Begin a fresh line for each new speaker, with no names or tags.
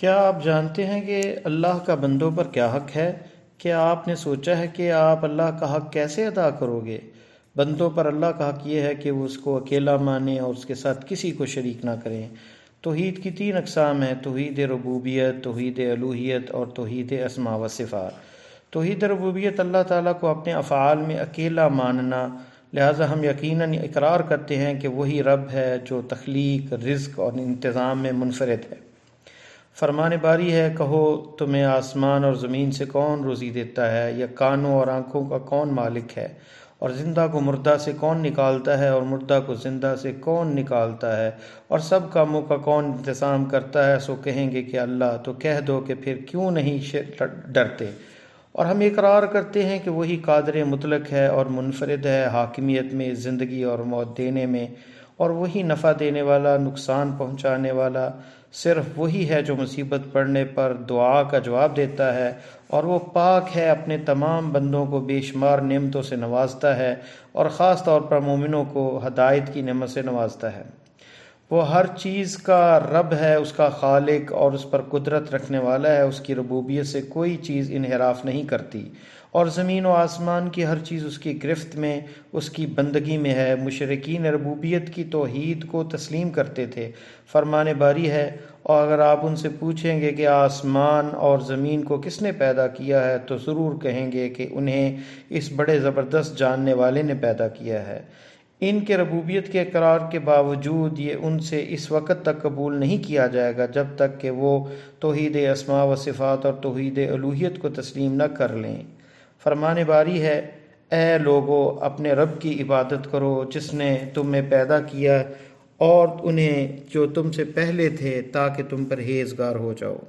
क्या आप जानते हैं कि अल्लाह का बंदों पर क्या हक है क्या आपने सोचा है कि आप अल्लाह का हक कैसे अदा करोगे बंदों पर अल्लाह का हक ये है कि वो उसको अकेला माने और उसके साथ किसी को शरीक ना करें तोहद की तीन अकसाम है तोहद रबूबियत तोहद अलूहियत और तोहद असमा व सिफ़ात तोहद रबूबियत अल्लाह ताली को अपने अफ़ाल में अकेला मानना लिहाजा हम यकीन इकरार करते हैं कि वही रब है जो तख्लीक रिस्क और इंतज़ाम में मुनफरद है फरमान बारी है कहो तुम्हें आसमान और ज़मीन से कौन रोज़ी देता है या कानों और आँखों का कौन मालिक है और ज़िंदा को मुर्दा से कौन निकालता है और मुर्दा को ज़िंदा से कौन निकालता है और सब कामों का कौन इंतज़ाम करता है सो कहेंगे कि अल्लाह तो कह दो कि फिर क्यों नहीं डरते और हम इकरार करते हैं कि वही कादर मुतलक है और मुनफरद है हाकमियत में ज़िंदगी और मौत देने में और वही नफ़ा देने वाला नुकसान पहुंचाने वाला सिर्फ वही है जो मुसीबत पड़ने पर दुआ का जवाब देता है और वो पाक है अपने तमाम बंदों को बेशुमार नेमतों से नवाजता है और ख़ास तौर पर मोमिनों को हदायत की नेमत से नवाजता है वो हर चीज़ का रब है उसका खालिक और उस पर कुदरत रखने वाला है उसकी रबूबियत से कोई चीज़ इनहराफ नहीं करती और ज़मीन व आसमान की हर चीज़ उसकी गिरफ्त में उसकी बंदगी में है मुशरकिन रबूबियत की तोहद को तस्लीम करते थे फरमान बारी है और अगर आप उनसे पूछेंगे कि आसमान और ज़मीन को किसने पैदा किया है तो ज़रूर कहेंगे कि उन्हें इस बड़े ज़बरदस्त जानने वाले ने पैदा किया है इनके रबूबियत के करार के बावजूद ये उनसे इस वक्त तक कबूल नहीं किया जाएगा जब तक कि वो तोहद असमा व सिफ़ात और तोहद अलूहियत को तस्लीम न कर लें फरमान बारी है ए लोगो अपने रब की इबादत करो जिसने तुम्हें पैदा किया और उन्हें जो तुमसे पहले थे ताकि तुम परहेजगार हो जाओ